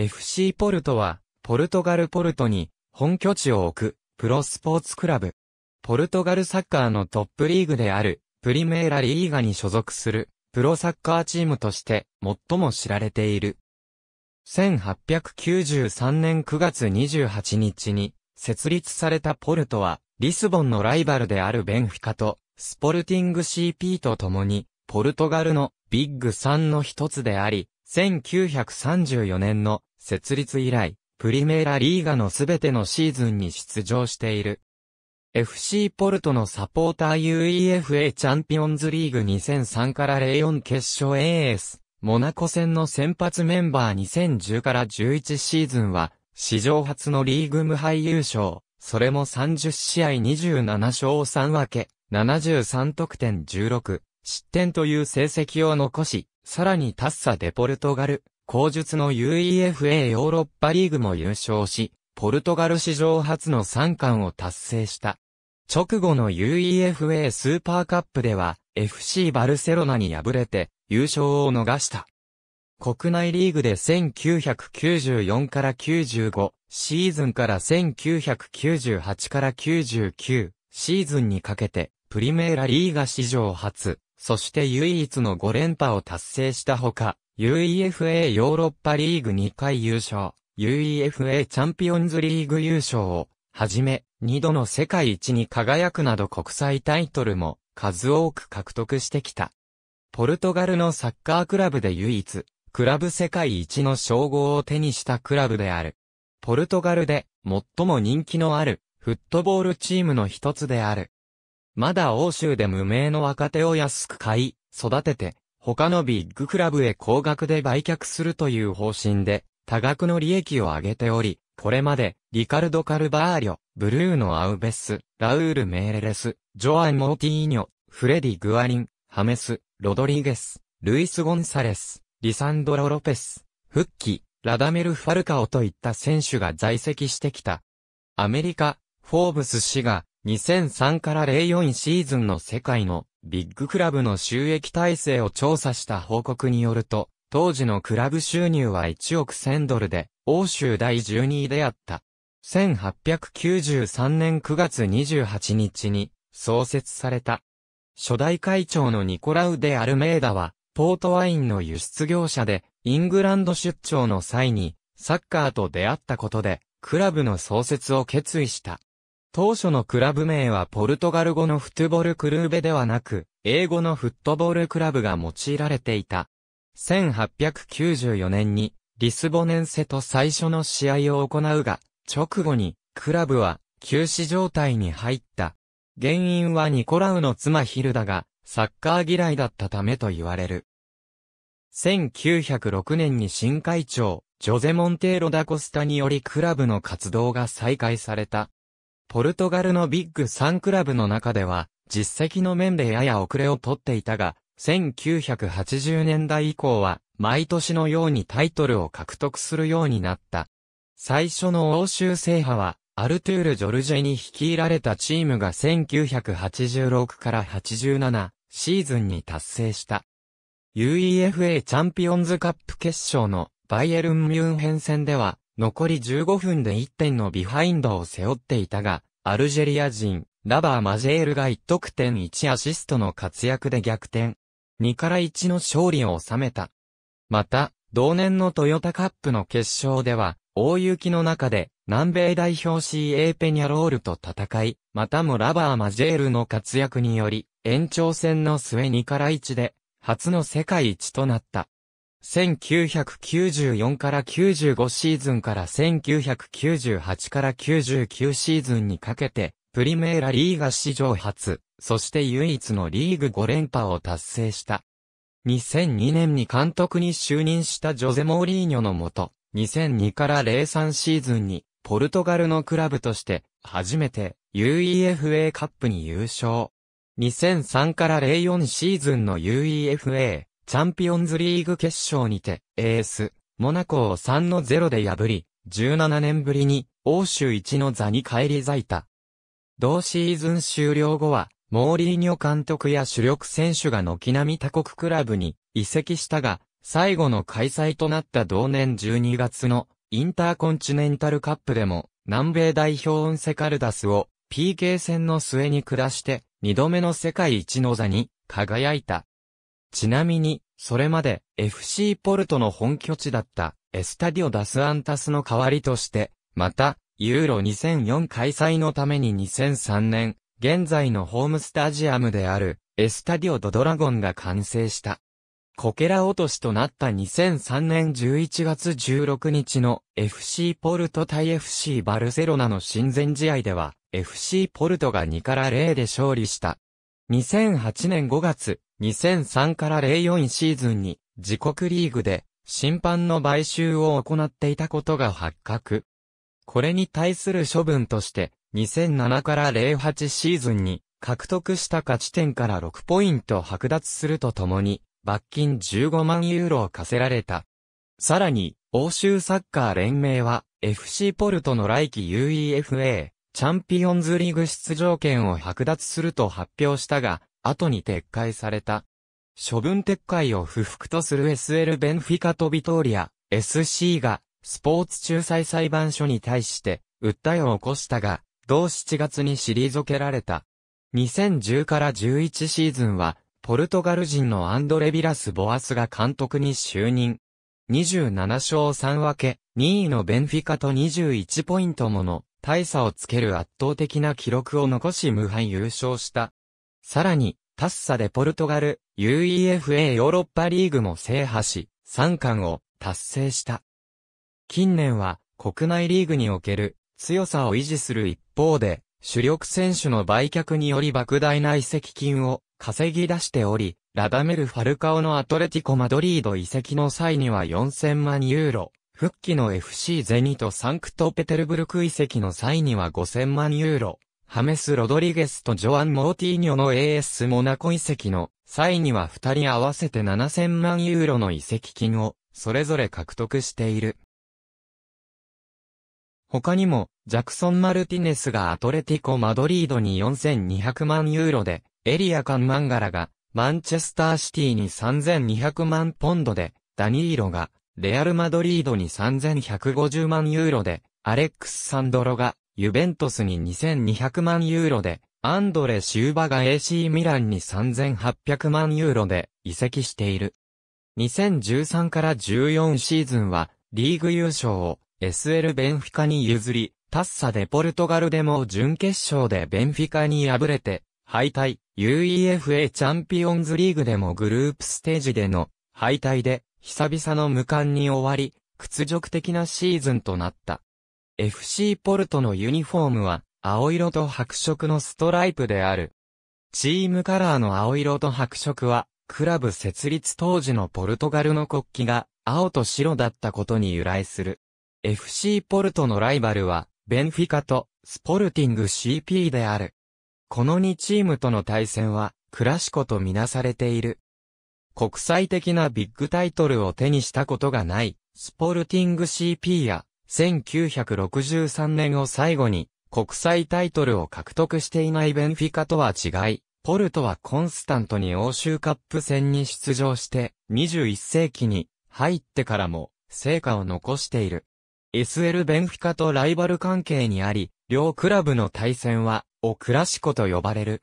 FC ポルトは、ポルトガルポルトに本拠地を置くプロスポーツクラブ。ポルトガルサッカーのトップリーグであるプリメーラリーガに所属するプロサッカーチームとして最も知られている。1893年9月28日に設立されたポルトはリスボンのライバルであるベンフィカとスポルティング CP と共にポルトガルのビッグ3の一つであり1934年の設立以来、プリメーラリーガのすべてのシーズンに出場している。FC ポルトのサポーター UEFA チャンピオンズリーグ2003から04決勝 AS、モナコ戦の先発メンバー2010から11シーズンは、史上初のリーグ無敗優勝、それも30試合27勝3分け、73得点16、失点という成績を残し、さらにタッサ・デポルトガル、後述の UEFA ヨーロッパリーグも優勝し、ポルトガル史上初の3冠を達成した。直後の UEFA スーパーカップでは FC バルセロナに敗れて優勝を逃した。国内リーグで1994から95シーズンから1998から99シーズンにかけてプリメーラリーガ史上初、そして唯一の5連覇を達成したほか、UEFA ヨーロッパリーグ2回優勝、UEFA チャンピオンズリーグ優勝を、はじめ、2度の世界一に輝くなど国際タイトルも数多く獲得してきた。ポルトガルのサッカークラブで唯一、クラブ世界一の称号を手にしたクラブである。ポルトガルで最も人気のあるフットボールチームの一つである。まだ欧州で無名の若手を安く買い、育てて、他のビッグクラブへ高額で売却するという方針で、多額の利益を上げており、これまで、リカルド・カルバーリョ、ブルーノ・アウベス、ラウール・メーレレス、ジョアン・モーティーニョ、フレディ・グアリン、ハメス、ロドリゲス、ルイス・ゴンサレス、リサンドロ・ロペス、フッキ、ラダメル・ファルカオといった選手が在籍してきた。アメリカ、フォーブス氏が2003から04シーズンの世界のビッグクラブの収益体制を調査した報告によると、当時のクラブ収入は1億1000ドルで、欧州第12位であった。1893年9月28日に創設された。初代会長のニコラウ・デ・アルメーダは、ポートワインの輸出業者で、イングランド出張の際に、サッカーと出会ったことで、クラブの創設を決意した。当初のクラブ名はポルトガル語のフットボルクルーベではなく、英語のフットボールクラブが用いられていた。1894年に、リスボネンセと最初の試合を行うが、直後に、クラブは、休止状態に入った。原因はニコラウの妻ヒルダが、サッカー嫌いだったためと言われる。1906年に新会長、ジョゼ・モンテーロ・ダ・コスタによりクラブの活動が再開された。ポルトガルのビッグ3クラブの中では、実績の面でやや遅れをとっていたが、1980年代以降は、毎年のようにタイトルを獲得するようになった。最初の欧州制覇は、アルトゥール・ジョルジェに率いられたチームが1986から87シーズンに達成した。UEFA チャンピオンズカップ決勝のバイエルン・ミュンヘン戦では、残り15分で1点のビハインドを背負っていたが、アルジェリア人、ラバー・マジェールが1得点1アシストの活躍で逆転。2から1の勝利を収めた。また、同年のトヨタカップの決勝では、大雪の中で、南米代表 CA ペニャロールと戦い、またもラバー・マジェールの活躍により、延長戦の末2から1で、初の世界一となった。1994から95シーズンから1998から99シーズンにかけて、プリメーラリーガ史上初、そして唯一のリーグ5連覇を達成した。2002年に監督に就任したジョゼ・モーリーニョのもと、2002から03シーズンに、ポルトガルのクラブとして、初めて UEFA カップに優勝。2003から04シーズンの UEFA チャンピオンズリーグ決勝にて、エース、モナコを3の0で破り、17年ぶりに、欧州一の座に返り咲いた。同シーズン終了後は、モーリーニョ監督や主力選手が軒並み他国クラブに移籍したが、最後の開催となった同年12月のインターコンチネンタルカップでも、南米代表オンセカルダスを PK 戦の末に下して、2度目の世界一の座に輝いた。ちなみに、それまで FC ポルトの本拠地だったエスタディオ・ダス・アンタスの代わりとして、また、ユーロ2004開催のために2003年、現在のホームスタジアムであるエスタディオ・ド・ドラゴンが完成した。こけら落としとなった2003年11月16日の FC ポルト対 FC バルセロナの親善試合では FC ポルトが2から0で勝利した。2008年5月、2003から04シーズンに、自国リーグで、審判の買収を行っていたことが発覚。これに対する処分として、2007から08シーズンに、獲得した勝ち点から6ポイント剥奪するとともに、罰金15万ユーロを課せられた。さらに、欧州サッカー連盟は、FC ポルトの来季 UEFA チャンピオンズリーグ出場権を剥奪すると発表したが、後に撤回された。処分撤回を不服とする SL ベンフィカとビトーリア、SC が、スポーツ仲裁裁判所に対して、訴えを起こしたが、同7月に退けられた。2010から11シーズンは、ポルトガル人のアンドレ・ビラス・ボアスが監督に就任。27勝3分け、2位のベンフィカと21ポイントもの大差をつける圧倒的な記録を残し無敗優勝した。さらに、タッサでポルトガル、UEFA ヨーロッパリーグも制覇し、3冠を達成した。近年は、国内リーグにおける強さを維持する一方で、主力選手の売却により莫大な移籍金を稼ぎ出しており、ラダメル・ファルカオのアトレティコ・マドリード移籍の際には4000万ユーロ、復帰の FC ゼニとサンクトペテルブルク遺跡の際には5000万ユーロ、ハメス・ロドリゲスとジョアン・モーティーニョの AS モナコ遺跡の際には2人合わせて7000万ユーロの遺跡金をそれぞれ獲得している。他にも、ジャクソン・マルティネスがアトレティコ・マドリードに4200万ユーロで、エリア・カン・マンガラが、マンチェスター・シティに3200万ポンドで、ダニーロが、レアル・マドリードに3150万ユーロで、アレックス・サンドロが、ユベントスに2200万ユーロで、アンドレ・シューバが AC ミランに3800万ユーロで移籍している。2013から14シーズンは、リーグ優勝を SL ベンフィカに譲り、タッサでポルトガルでも準決勝でベンフィカに敗れて、敗退、UEFA チャンピオンズリーグでもグループステージでの敗退で、久々の無冠に終わり、屈辱的なシーズンとなった。FC ポルトのユニフォームは、青色と白色のストライプである。チームカラーの青色と白色は、クラブ設立当時のポルトガルの国旗が、青と白だったことに由来する。FC ポルトのライバルは、ベンフィカと、スポルティング CP である。この2チームとの対戦は、クラシコとみなされている。国際的なビッグタイトルを手にしたことがない、スポルティング CP や、1963年を最後に、国際タイトルを獲得していないベンフィカとは違い、ポルトはコンスタントに欧州カップ戦に出場して、21世紀に入ってからも成果を残している。SL ベンフィカとライバル関係にあり、両クラブの対戦は、オクラシコと呼ばれる。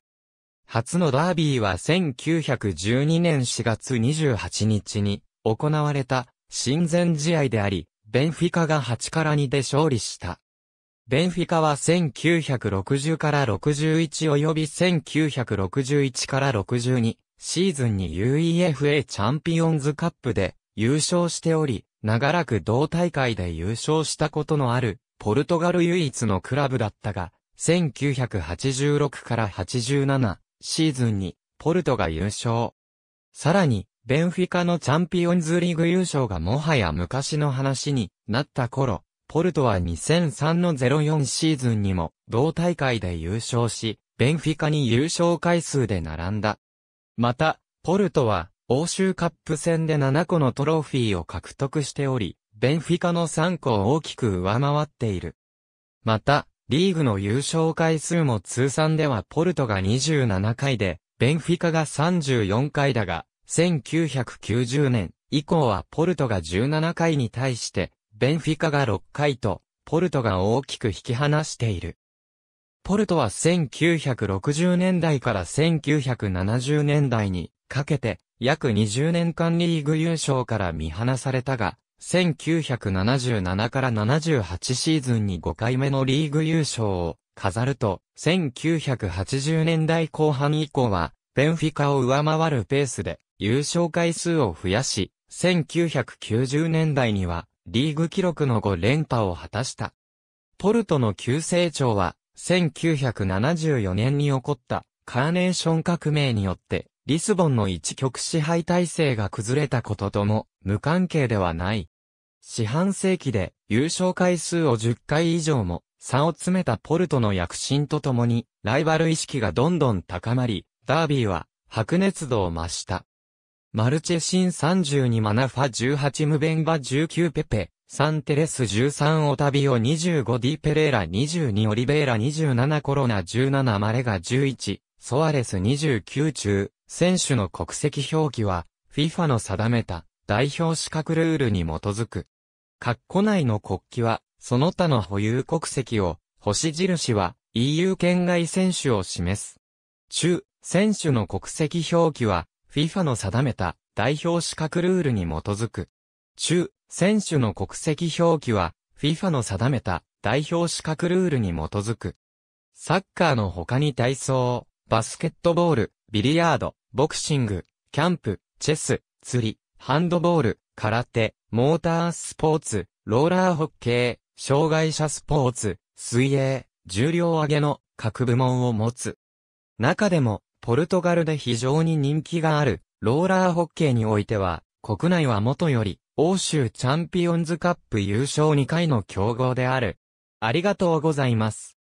初のダービーは1912年4月28日に行われた親善試合であり、ベンフィカが8から2で勝利した。ベンフィカは1960から61及び1961から62シーズンに UEFA チャンピオンズカップで優勝しており、長らく同大会で優勝したことのあるポルトガル唯一のクラブだったが、1986から87、シーズンに、ポルトが優勝。さらに、ベンフィカのチャンピオンズリーグ優勝がもはや昔の話になった頃、ポルトは2003の04シーズンにも同大会で優勝し、ベンフィカに優勝回数で並んだ。また、ポルトは欧州カップ戦で7個のトロフィーを獲得しており、ベンフィカの3個を大きく上回っている。また、リーグの優勝回数も通算ではポルトが27回で、ベンフィカが34回だが、1990年以降はポルトが17回に対して、ベンフィカが6回と、ポルトが大きく引き離している。ポルトは1960年代から1970年代にかけて約20年間リーグ優勝から見放されたが、1977から78シーズンに5回目のリーグ優勝を飾ると、1980年代後半以降は、ベンフィカを上回るペースで優勝回数を増やし、1990年代にはリーグ記録の5連覇を果たした。ポルトの急成長は、1974年に起こったカーネーション革命によって、リスボンの一極支配体制が崩れたこととも無関係ではない。四半世紀で優勝回数を10回以上も差を詰めたポルトの躍進とともに、ライバル意識がどんどん高まり、ダービーは白熱度を増した。マルチェシン32マナファ18ムベンバ19ペペ、サンテレス13オタビオ25ディペレーラ22オリベーラ27コロナ17マレガ11、ソアレス29中、選手の国籍表記は、FIFA の定めた代表資格ルールに基づく。括弧内の国旗は、その他の保有国籍を、星印は EU 圏外選手を示す。中、選手の国籍表記は、FIFA の定めた代表資格ルールに基づく。中、選手の国籍表記は、FIFA の定めた代表資格ルールに基づく。サッカーの他に体操、バスケットボール、ビリヤード、ボクシング、キャンプ、チェス、釣り、ハンドボール、空手、モータースポーツ、ローラーホッケー、障害者スポーツ、水泳、重量上げの各部門を持つ。中でも、ポルトガルで非常に人気がある、ローラーホッケーにおいては、国内は元より、欧州チャンピオンズカップ優勝2回の競合である。ありがとうございます。